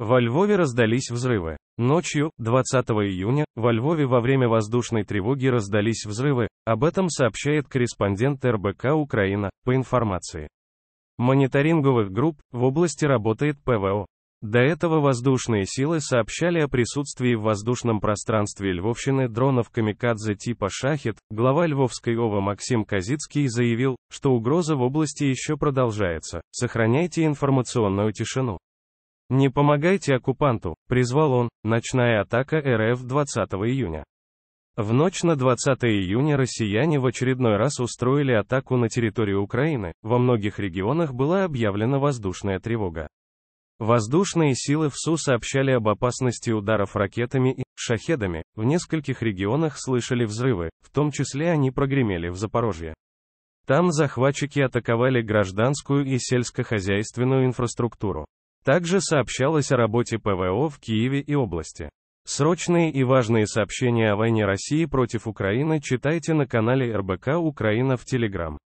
Во Львове раздались взрывы. Ночью, 20 июня, во Львове во время воздушной тревоги раздались взрывы, об этом сообщает корреспондент РБК «Украина» по информации. Мониторинговых групп в области работает ПВО. До этого воздушные силы сообщали о присутствии в воздушном пространстве Львовщины дронов камикадзе типа «Шахет», глава Львовской ОВА Максим Казицкий заявил, что угроза в области еще продолжается, сохраняйте информационную тишину. Не помогайте оккупанту, призвал он, ночная атака РФ 20 июня. В ночь на 20 июня россияне в очередной раз устроили атаку на территорию Украины, во многих регионах была объявлена воздушная тревога. Воздушные силы ВСУ сообщали об опасности ударов ракетами и шахедами, в нескольких регионах слышали взрывы, в том числе они прогремели в Запорожье. Там захватчики атаковали гражданскую и сельскохозяйственную инфраструктуру. Также сообщалось о работе ПВО в Киеве и области. Срочные и важные сообщения о войне России против Украины читайте на канале РБК Украина в Телеграм.